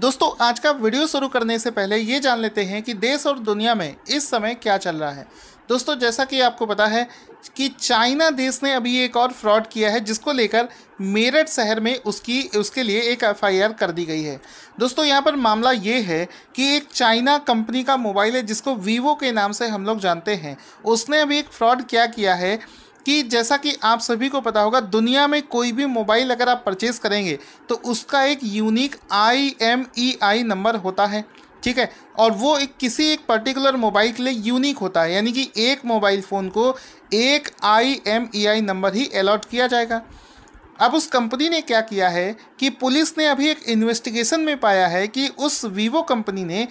दोस्तों आज का वीडियो शुरू करने से पहले ये जान लेते हैं कि देश और दुनिया में इस समय क्या चल रहा है दोस्तों जैसा कि आपको पता है कि चाइना देश ने अभी एक और फ्रॉड किया है जिसको लेकर मेरठ शहर में उसकी उसके लिए एक एफआईआर कर दी गई है दोस्तों यहाँ पर मामला ये है कि एक चाइना कंपनी का मोबाइल है जिसको वीवो के नाम से हम लोग जानते हैं उसने अभी एक फ्रॉड क्या किया है कि जैसा कि आप सभी को पता होगा दुनिया में कोई भी मोबाइल अगर आप परचेज़ करेंगे तो उसका एक unique I M E I number होता है ठीक है और वो एक किसी एक पर्टिकुलर मोबाइल के लिए यूनिक होता है यानी कि एक मोबाइल फ़ोन को एक I M E I number ही अलॉट किया जाएगा अब उस कंपनी ने क्या किया है कि पुलिस ने अभी एक इन्वेस्टिगेशन में पाया है कि उस वीवो कंपनी ने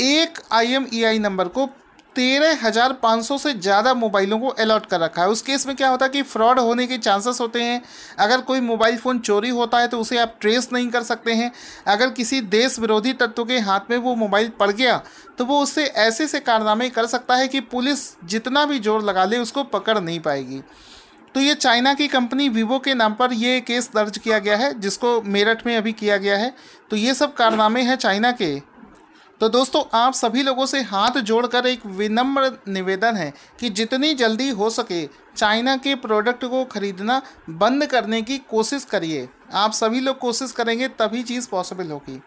एक I M E I number को तेरह हज़ार पाँच सौ से ज़्यादा मोबाइलों को अलॉट कर रखा है उस केस में क्या होता है कि फ्रॉड होने के चांसेस होते हैं अगर कोई मोबाइल फ़ोन चोरी होता है तो उसे आप ट्रेस नहीं कर सकते हैं अगर किसी देश विरोधी तत्व के हाथ में वो मोबाइल पड़ गया तो वो उससे ऐसे से कारनामे कर सकता है कि पुलिस जितना भी जोर लगा ले उसको पकड़ नहीं पाएगी तो ये चाइना की कंपनी वीवो के नाम पर ये केस दर्ज किया गया है जिसको मेरठ में अभी किया गया है तो ये सब कारनामे हैं चाइना के तो दोस्तों आप सभी लोगों से हाथ जोड़कर एक विनम्र निवेदन है कि जितनी जल्दी हो सके चाइना के प्रोडक्ट को ख़रीदना बंद करने की कोशिश करिए आप सभी लोग कोशिश करेंगे तभी चीज़ पॉसिबल होगी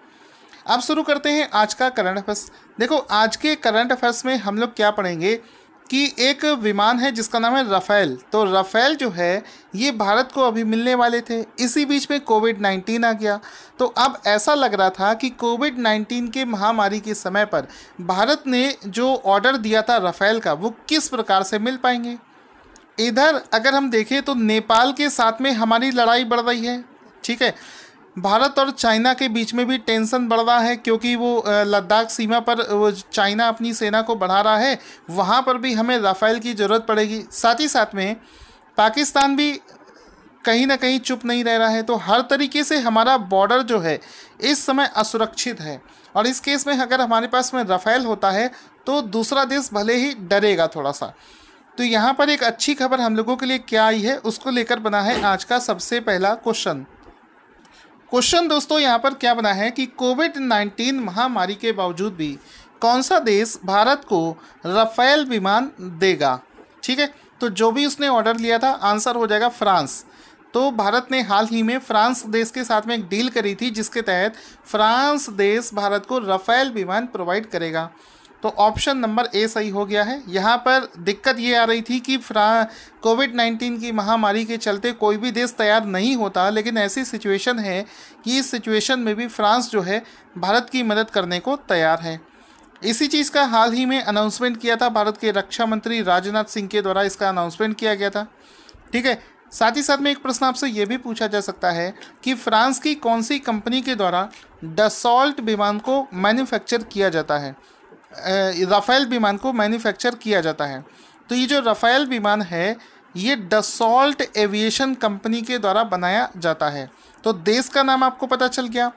अब शुरू करते हैं आज का करंट अफेयर्स देखो आज के करंट अफेयर्स में हम लोग क्या पढ़ेंगे कि एक विमान है जिसका नाम है राफेल तो राफेल जो है ये भारत को अभी मिलने वाले थे इसी बीच में कोविड 19 आ गया तो अब ऐसा लग रहा था कि कोविड 19 के महामारी के समय पर भारत ने जो ऑर्डर दिया था राफेल का वो किस प्रकार से मिल पाएंगे इधर अगर हम देखें तो नेपाल के साथ में हमारी लड़ाई बढ़ रही है ठीक है भारत और चाइना के बीच में भी टेंशन बढ़ रहा है क्योंकि वो लद्दाख सीमा पर वो चाइना अपनी सेना को बढ़ा रहा है वहाँ पर भी हमें राफेल की ज़रूरत पड़ेगी साथ ही साथ में पाकिस्तान भी कहीं ना कहीं चुप नहीं रह रहा है तो हर तरीके से हमारा बॉर्डर जो है इस समय असुरक्षित है और इस केस में अगर हमारे पास में राफेल होता है तो दूसरा देश भले ही डरेगा थोड़ा सा तो यहाँ पर एक अच्छी खबर हम लोगों के लिए क्या आई है उसको लेकर बना है आज का सबसे पहला क्वेश्चन क्वेश्चन दोस्तों यहाँ पर क्या बना है कि कोविड नाइन्टीन महामारी के बावजूद भी कौन सा देश भारत को रफेल विमान देगा ठीक है तो जो भी उसने ऑर्डर लिया था आंसर हो जाएगा फ्रांस तो भारत ने हाल ही में फ्रांस देश के साथ में एक डील करी थी जिसके तहत फ्रांस देश भारत को रफेल विमान प्रोवाइड करेगा तो ऑप्शन नंबर ए सही हो गया है यहाँ पर दिक्कत ये आ रही थी कि फ्रा कोविड नाइन्टीन की महामारी के चलते कोई भी देश तैयार नहीं होता लेकिन ऐसी सिचुएशन है कि इस सिचुएशन में भी फ्रांस जो है भारत की मदद करने को तैयार है इसी चीज़ का हाल ही में अनाउंसमेंट किया था भारत के रक्षा मंत्री राजनाथ सिंह के द्वारा इसका अनाउंसमेंट किया गया था ठीक है साथ ही साथ में एक प्रश्न आपसे ये भी पूछा जा सकता है कि फ्रांस की कौन सी कंपनी के द्वारा डसॉल्ट विमान को मैन्युफैक्चर किया जाता है राफ़ेल विमान को मैन्युफैक्चर किया जाता है तो ये जो रफ़ेल विमान है ये डसॉल्ट एविएशन कंपनी के द्वारा बनाया जाता है तो देश का नाम आपको पता चल गया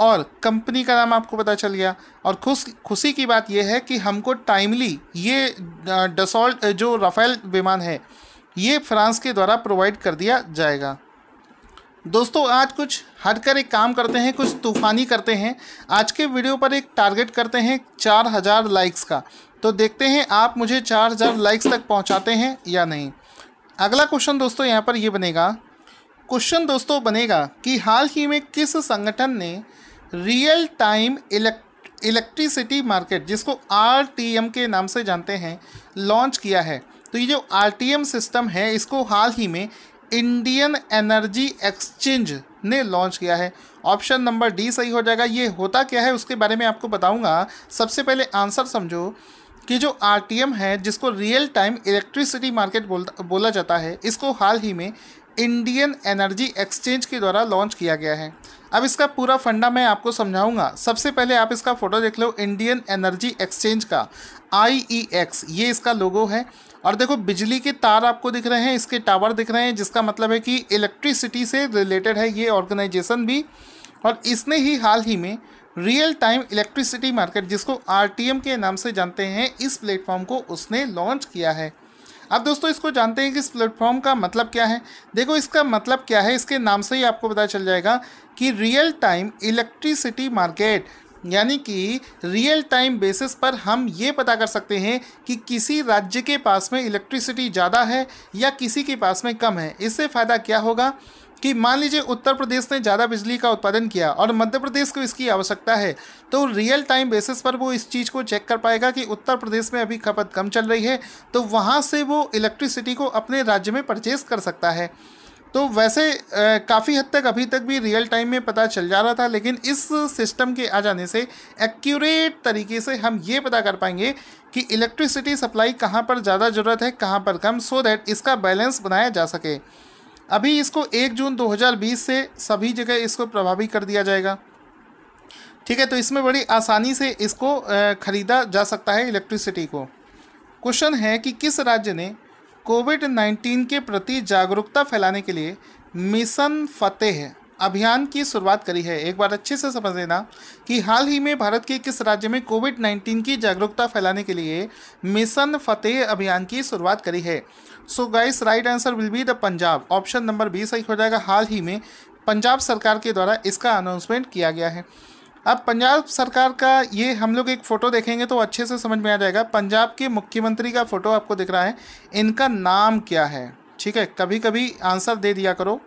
और कंपनी का नाम आपको पता चल गया और खुश खुशी की बात यह है कि हमको टाइमली ये डसॉल्ट जो राफ़ेल विमान है ये फ्रांस के द्वारा प्रोवाइड कर दिया जाएगा दोस्तों आज कुछ हटकर एक काम करते हैं कुछ तूफ़ानी करते हैं आज के वीडियो पर एक टारगेट करते हैं चार हज़ार लाइक्स का तो देखते हैं आप मुझे चार हज़ार लाइक्स तक पहुंचाते हैं या नहीं अगला क्वेश्चन दोस्तों यहाँ पर ये बनेगा क्वेश्चन दोस्तों बनेगा कि हाल ही में किस संगठन ने real time elect electricity market जिसको आर के नाम से जानते हैं लॉन्च किया है तो ये जो आर सिस्टम है इसको हाल ही में इंडियन एनर्जी एक्सचेंज ने लॉन्च किया है ऑप्शन नंबर डी सही हो जाएगा ये होता क्या है उसके बारे में आपको बताऊंगा सबसे पहले आंसर समझो कि जो आर है जिसको रियल टाइम इलेक्ट्रिसिटी मार्केट बोलता बोला जाता है इसको हाल ही में इंडियन एनर्जी एक्सचेंज के द्वारा लॉन्च किया गया है अब इसका पूरा फंडा मैं आपको समझाऊंगा सबसे पहले आप इसका फ़ोटो देख लो इंडियन एनर्जी एक्सचेंज का आई ई एक्स ये इसका लोगो है और देखो बिजली के तार आपको दिख रहे हैं इसके टावर दिख रहे हैं जिसका मतलब है कि इलेक्ट्रिसिटी से रिलेटेड है ये ऑर्गेनाइजेशन भी और इसने ही हाल ही में रियल टाइम इलेक्ट्रिसिटी मार्केट जिसको आर के नाम से जानते हैं इस प्लेटफॉर्म को उसने लॉन्च किया है अब दोस्तों इसको जानते हैं कि इस प्लेटफॉर्म का मतलब क्या है देखो इसका मतलब क्या है इसके नाम से ही आपको पता चल जाएगा कि रियल टाइम इलेक्ट्रिसिटी मार्केट यानी कि रियल टाइम बेसिस पर हम ये पता कर सकते हैं कि किसी राज्य के पास में इलेक्ट्रिसिटी ज़्यादा है या किसी के पास में कम है इससे फ़ायदा क्या होगा कि मान लीजिए उत्तर प्रदेश ने ज़्यादा बिजली का उत्पादन किया और मध्य प्रदेश को इसकी आवश्यकता है तो रियल टाइम बेसिस पर वो इस चीज़ को चेक कर पाएगा कि उत्तर प्रदेश में अभी खपत कम चल रही है तो वहाँ से वो इलेक्ट्रिसिटी को अपने राज्य में परचेज कर सकता है तो वैसे काफ़ी हद तक अभी तक भी रियल टाइम में पता चल जा रहा था लेकिन इस सिस्टम के आ जाने से एक्यूरेट तरीके से हम ये पता कर पाएंगे कि इलेक्ट्रिसिटी सप्लाई कहाँ पर ज़्यादा ज़रूरत है कहाँ पर कम सो दैट इसका बैलेंस बनाया जा सके अभी इसको एक जून 2020 से सभी जगह इसको प्रभावी कर दिया जाएगा ठीक है तो इसमें बड़ी आसानी से इसको ख़रीदा जा सकता है इलेक्ट्रिसिटी को क्वेश्चन है कि किस राज्य ने कोविड नाइन्टीन के प्रति जागरूकता फैलाने के लिए मिशन फतेह अभियान की शुरुआत करी है एक बार अच्छे से समझ लेना कि हाल ही में भारत के किस राज्य में कोविड नाइन्टीन की जागरूकता फैलाने के लिए मिशन फतेह अभियान की शुरुआत करी है so guys right answer will be the Punjab option number B सही हो जाएगा हाल ही में पंजाब सरकार के द्वारा इसका अनाउंसमेंट किया गया है अब पंजाब सरकार का ये हम लोग एक फ़ोटो देखेंगे तो अच्छे से समझ में आ जाएगा पंजाब के मुख्यमंत्री का फ़ोटो आपको दिख रहा है इनका नाम क्या है ठीक है कभी कभी आंसर दे दिया करो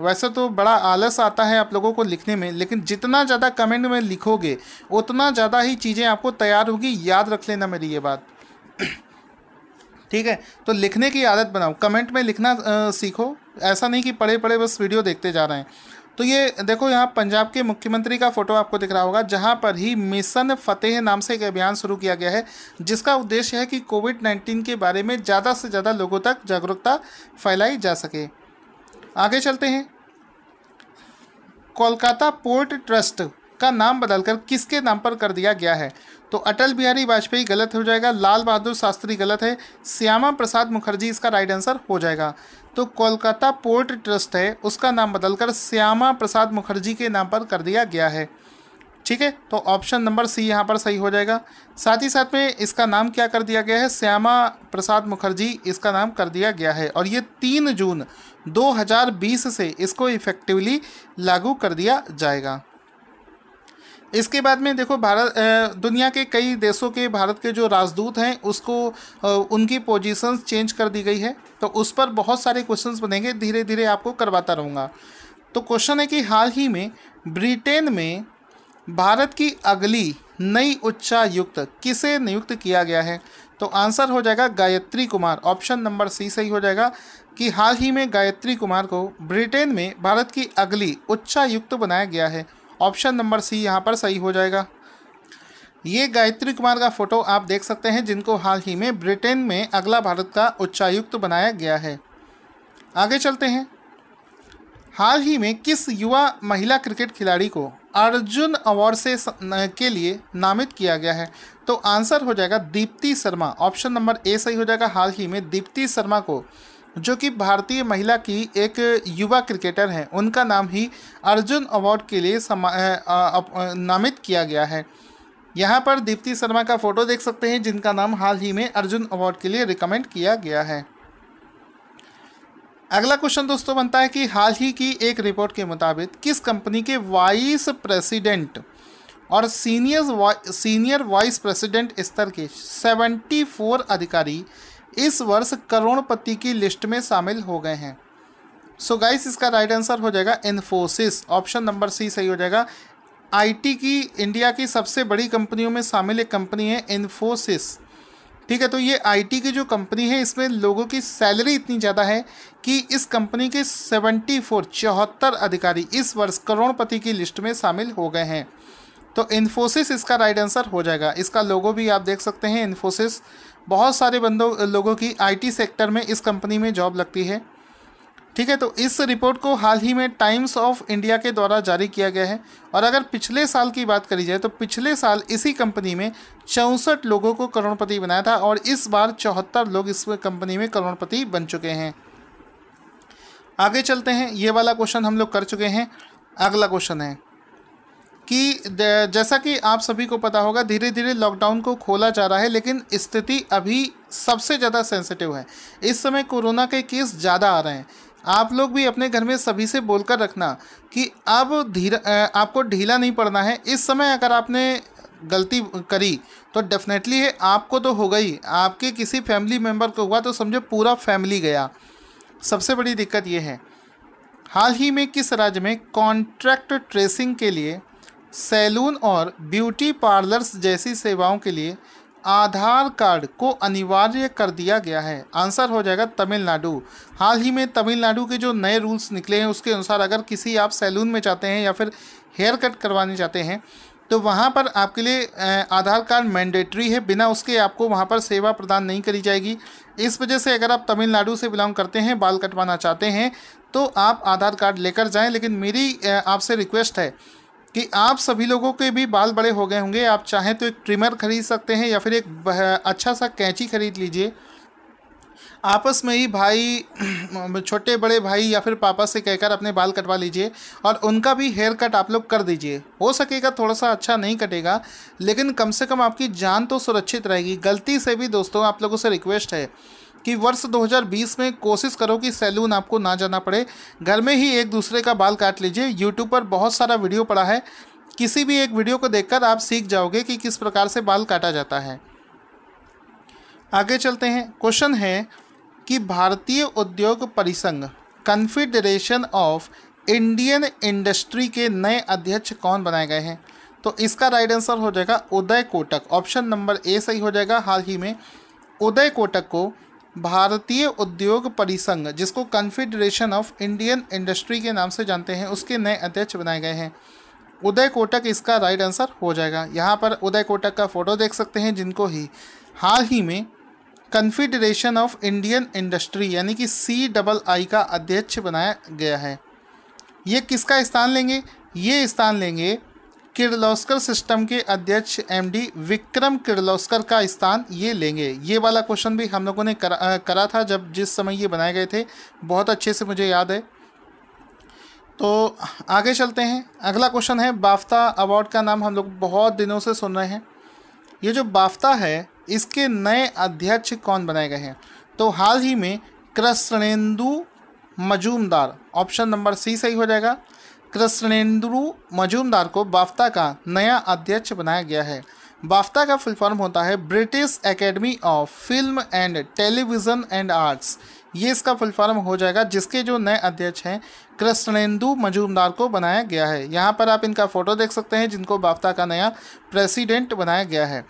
वैसे तो बड़ा आलस आता है आप लोगों को लिखने में लेकिन जितना ज़्यादा कमेंट में लिखोगे उतना ज़्यादा ही चीज़ें आपको तैयार होगी याद रख लेना मेरी ये बात ठीक है तो लिखने की आदत बनाओ कमेंट में लिखना आ, सीखो ऐसा नहीं कि पढ़े पढ़े बस वीडियो देखते जा रहे हैं तो ये देखो यहाँ पंजाब के मुख्यमंत्री का फोटो आपको दिख रहा होगा जहाँ पर ही मिशन फतेह नाम से एक अभियान शुरू किया गया है जिसका उद्देश्य है कि कोविड नाइन्टीन के बारे में ज़्यादा से ज़्यादा लोगों तक जागरूकता फैलाई जा सके आगे चलते हैं कोलकाता पोर्ट ट्रस्ट का नाम बदलकर किसके नाम पर कर दिया गया है तो अटल बिहारी वाजपेयी गलत हो जाएगा लाल बहादुर शास्त्री गलत है श्यामा प्रसाद मुखर्जी इसका राइट आंसर हो जाएगा तो कोलकाता पोर्ट ट्रस्ट है उसका नाम बदलकर श्यामा प्रसाद मुखर्जी के नाम पर कर दिया गया है ठीक है तो ऑप्शन नंबर सी यहाँ पर सही हो जाएगा साथ ही साथ में इसका नाम क्या कर दिया गया है श्यामा प्रसाद मुखर्जी इसका नाम कर दिया गया है और ये तीन जून 2020 से इसको इफ़ेक्टिवली लागू कर दिया जाएगा इसके बाद में देखो भारत दुनिया के कई देशों के भारत के जो राजदूत हैं उसको उनकी पोजीशंस चेंज कर दी गई है तो उस पर बहुत सारे क्वेश्चंस बनेंगे धीरे धीरे आपको करवाता रहूँगा तो क्वेश्चन है कि हाल ही में ब्रिटेन में भारत की अगली नई उच्चायुक्त किसे नियुक्त किया गया है तो आंसर हो जाएगा Gayatri Kumar option number C सही हो जाएगा कि हाल ही में गायत्री कुमार को ब्रिटेन में भारत की अगली उच्चायुक्त बनाया गया है ऑप्शन नंबर सी यहाँ पर सही हो जाएगा ये गायत्री कुमार का फोटो आप देख सकते हैं जिनको हाल ही में ब्रिटेन में अगला भारत का उच्चायुक्त बनाया गया है आगे चलते हैं हाल ही में किस युवा महिला क्रिकेट खिलाड़ी को अर्जुन अवार्ड से के लिए नामित किया गया है तो आंसर हो जाएगा Deepti Sharma option number A सही हो जाएगा हाल ही में दीप्ति शर्मा को जो कि भारतीय महिला की एक युवा क्रिकेटर हैं उनका नाम ही अर्जुन अवार्ड के लिए नामित किया गया है यहाँ पर दीप्ति शर्मा का फोटो देख सकते हैं जिनका नाम हाल ही में अर्जुन अवार्ड के लिए रिकमेंड किया गया है अगला क्वेश्चन दोस्तों बनता है कि हाल ही की एक रिपोर्ट के मुताबिक किस कंपनी के वाइस प्रेसिडेंट और सीनियर वा, सीनियर वाइस प्रेसिडेंट स्तर के 74 अधिकारी इस वर्ष करोड़पति की लिस्ट में शामिल हो गए हैं सो so गाइस इसका राइट आंसर हो जाएगा इन्फोसिस ऑप्शन नंबर सी सही हो जाएगा आईटी की इंडिया की सबसे बड़ी कंपनियों में शामिल एक कंपनी है इन्फोसिस ठीक है तो ये आईटी की जो कंपनी है इसमें लोगों की सैलरी इतनी ज़्यादा है कि इस कंपनी के सेवेंटी फोर चौहत्तर अधिकारी इस वर्ष करोड़पति की लिस्ट में शामिल हो गए हैं तो इन्फोसिस इसका राइट आंसर हो जाएगा इसका लोगो भी आप देख सकते हैं इन्फोसिस बहुत सारे बंदों लोगों की आईटी सेक्टर में इस कंपनी में जॉब लगती है ठीक है तो इस रिपोर्ट को हाल ही में टाइम्स ऑफ इंडिया के द्वारा जारी किया गया है और अगर पिछले साल की बात करी जाए तो पिछले साल इसी कंपनी में चौंसठ लोगों को करोड़पति बनाया था और इस बार चौहत्तर लोग इस कंपनी में करोड़पति बन चुके हैं आगे चलते हैं ये वाला क्वेश्चन हम लोग कर चुके हैं अगला क्वेश्चन है कि जैसा कि आप सभी को पता होगा धीरे धीरे लॉकडाउन को खोला जा रहा है लेकिन स्थिति अभी सबसे ज़्यादा सेंसिटिव है इस समय कोरोना के केस ज़्यादा आ रहे हैं आप लोग भी अपने घर में सभी से बोलकर रखना कि अब धीरा आपको ढीला नहीं पड़ना है इस समय अगर आपने गलती करी तो डेफिनेटली है आपको तो हो गई आपके किसी फैमिली मेम्बर को हुआ तो समझो पूरा फैमिली गया सबसे बड़ी दिक्कत ये है हाल ही में किस राज्य में कॉन्ट्रैक्ट ट्रेसिंग के लिए सैलून और ब्यूटी पार्लर्स जैसी सेवाओं के लिए आधार कार्ड को अनिवार्य कर दिया गया है आंसर हो जाएगा तमिलनाडु हाल ही में तमिलनाडु के जो नए रूल्स निकले हैं उसके अनुसार अगर किसी आप सैलून में जाते हैं या फिर हेयर कट करवाने जाते हैं तो वहाँ पर आपके लिए आधार कार्ड मैंडेटरी है बिना उसके आपको वहाँ पर सेवा प्रदान नहीं करी जाएगी इस वजह से अगर आप तमिलनाडु से बिलोंग करते हैं बाल कटवाना चाहते हैं तो आप आधार कार्ड लेकर जाएं लेकिन मेरी आपसे रिक्वेस्ट है कि आप सभी लोगों के भी बाल बड़े हो गए होंगे आप चाहें तो एक ट्रिमर खरीद सकते हैं या फिर एक अच्छा सा कैंची खरीद लीजिए आपस में ही भाई छोटे बड़े भाई या फिर पापा से कहकर अपने बाल कटवा लीजिए और उनका भी हेयर कट आप लोग कर दीजिए हो सकेगा थोड़ा सा अच्छा नहीं कटेगा लेकिन कम से कम आपकी जान तो सुरक्षित रहेगी गलती से भी दोस्तों आप लोगों से रिक्वेस्ट है कि वर्ष 2020 में कोशिश करो कि सैलून आपको ना जाना पड़े घर में ही एक दूसरे का बाल काट लीजिए यूट्यूब पर बहुत सारा वीडियो पड़ा है किसी भी एक वीडियो को देखकर आप सीख जाओगे कि किस प्रकार से बाल काटा जाता है आगे चलते हैं क्वेश्चन है कि भारतीय उद्योग परिसंघ कन्फेडरेशन ऑफ इंडियन इंडस्ट्री के नए अध्यक्ष कौन बनाए गए हैं तो इसका राइट आंसर हो जाएगा Uday Kotak option number A सही हो जाएगा हाल ही में उदय कोटक को भारतीय उद्योग परिसंघ जिसको कन्फेडरेशन ऑफ इंडियन इंडस्ट्री के नाम से जानते हैं उसके नए अध्यक्ष बनाए गए हैं उदय कोटक इसका राइट आंसर हो जाएगा यहाँ पर उदय कोटक का फोटो देख सकते हैं जिनको ही हाल ही में कन्फेडरेशन ऑफ इंडियन इंडस्ट्री यानी कि सी डबल आई का अध्यक्ष बनाया गया है ये किसका स्थान लेंगे ये स्थान लेंगे किर्लोस्कर सिस्टम के अध्यक्ष एमडी विक्रम किर्लोस्कर का स्थान ये लेंगे ये वाला क्वेश्चन भी हम लोगों ने करा, आ, करा था जब जिस समय ये बनाए गए थे बहुत अच्छे से मुझे याद है तो आगे चलते हैं अगला क्वेश्चन है बाफ्ता अवार्ड का नाम हम लोग बहुत दिनों से सुन रहे हैं ये जो बाफ्ता है इसके नए अध्यक्ष कौन बनाए गए हैं तो हाल ही में Krishnendu Majumdar option number C सही हो जाएगा कृष्णेंदु मजूमदार को बाफ्ता का नया अध्यक्ष बनाया गया है बाफ्ता का फुल फॉर्म होता है British academy of film and television and arts ये इसका फुल फॉर्म हो जाएगा जिसके जो नए अध्यक्ष हैं कृष्णेंदु मजूमदार को बनाया गया है यहाँ पर आप इनका फ़ोटो देख सकते हैं जिनको बाफ्ता का नया प्रेसिडेंट बनाया गया है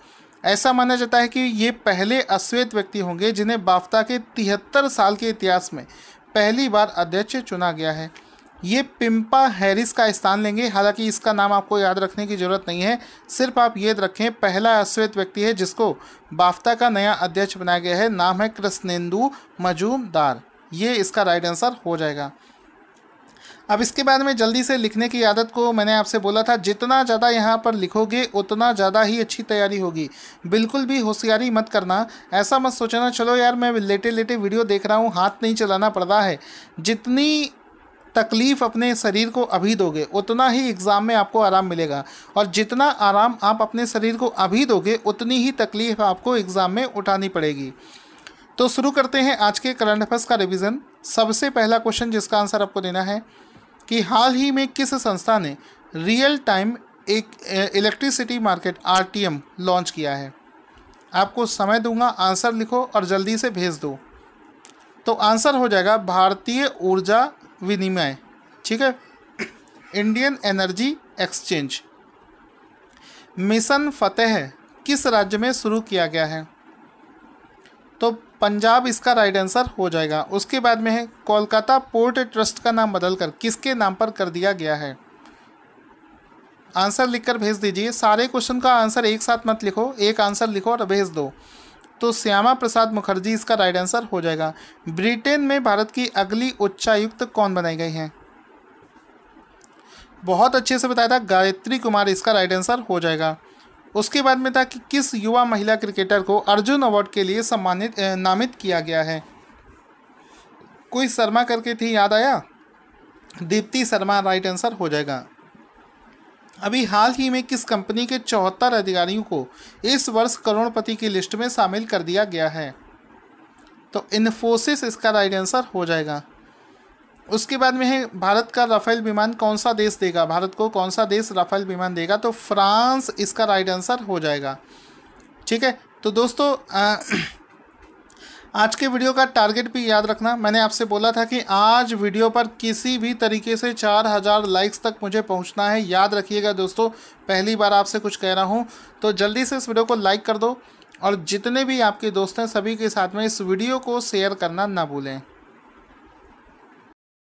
ऐसा माना जाता है कि ये पहले अश्वेत व्यक्ति होंगे जिन्हें बाफ्ता के तिहत्तर साल के इतिहास में पहली बार अध्यक्ष चुना गया है ये पिम्पा हैरिस का स्थान लेंगे हालांकि इसका नाम आपको याद रखने की ज़रूरत नहीं है सिर्फ आप ये रखें पहला अश्वेत व्यक्ति है जिसको बाफ्ता का नया अध्यक्ष बनाया गया है नाम है कृष्णेंदु मजूमदार ये इसका राइट आंसर हो जाएगा अब इसके बाद में जल्दी से लिखने की आदत को मैंने आपसे बोला था जितना ज़्यादा यहाँ पर लिखोगे उतना ज़्यादा ही अच्छी तैयारी होगी बिल्कुल भी होशियारी मत करना ऐसा मत सोचना चलो यार मैं लेटे लेटे वीडियो देख रहा हूँ हाथ नहीं चलाना पड़ रहा है जितनी तकलीफ़ अपने शरीर को अभी दोगे उतना ही एग्ज़ाम में आपको आराम मिलेगा और जितना आराम आप अपने शरीर को अभी दोगे उतनी ही तकलीफ़ आपको एग्ज़ाम में उठानी पड़ेगी तो शुरू करते हैं आज के करंट अफेयर्स का रिविज़न सबसे पहला क्वेश्चन जिसका आंसर आपको देना है कि हाल ही में किस संस्था ने रियल टाइम एक इलेक्ट्रिसिटी मार्केट एम लॉन्च किया है आपको समय दूंगा आंसर लिखो और जल्दी से भेज दो तो आंसर हो जाएगा भारतीय ऊर्जा विनिमय ठीक है Indian energy exchange mission Fateh किस राज्य में शुरू किया गया है तो पंजाब इसका राइट आंसर हो जाएगा उसके बाद में है कोलकाता पोर्ट ट्रस्ट का नाम बदलकर किसके नाम पर कर दिया गया है आंसर लिखकर भेज दीजिए सारे क्वेश्चन का आंसर एक साथ मत लिखो एक आंसर लिखो और भेज दो तो श्यामा प्रसाद मुखर्जी इसका राइट आंसर हो जाएगा ब्रिटेन में भारत की अगली उच्चायुक्त कौन बनाई गई है बहुत अच्छे से बताया था गायत्री कुमार इसका राइट आंसर हो जाएगा उसके बाद में था कि किस युवा महिला क्रिकेटर को अर्जुन अवार्ड के लिए सम्मानित नामित किया गया है कोई शर्मा करके थी याद आया दीप्ति शर्मा राइट आंसर हो जाएगा अभी हाल ही में किस कंपनी के चौहत्तर अधिकारियों को इस वर्ष करोड़पति की लिस्ट में शामिल कर दिया गया है तो इन्फोसिस इसका राइट आंसर हो जाएगा उसके बाद में है भारत का राफेल विमान कौन सा देश देगा भारत को कौन सा देश राफेल विमान देगा तो फ्रांस इसका राइट आंसर हो जाएगा ठीक है तो दोस्तों आ, आज के वीडियो का टारगेट भी याद रखना मैंने आपसे बोला था कि आज वीडियो पर किसी भी तरीके से 4000 लाइक्स तक मुझे पहुंचना है याद रखिएगा दोस्तों पहली बार आपसे कुछ कह रहा हूं तो जल्दी से इस वीडियो को लाइक कर दो और जितने भी आपके दोस्त हैं सभी के साथ में इस वीडियो को शेयर करना ना भूलें